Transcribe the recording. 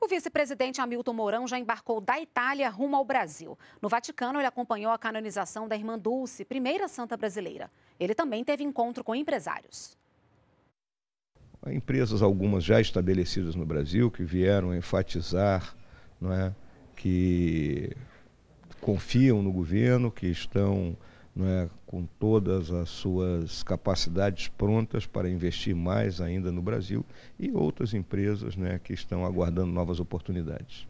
O vice-presidente Hamilton Mourão já embarcou da Itália rumo ao Brasil. No Vaticano, ele acompanhou a canonização da irmã Dulce, primeira santa brasileira. Ele também teve encontro com empresários. Empresas, algumas já estabelecidas no Brasil, que vieram enfatizar não é, que confiam no governo, que estão é, com todas as suas capacidades prontas para investir mais ainda no Brasil e outras empresas né, que estão aguardando novas oportunidades.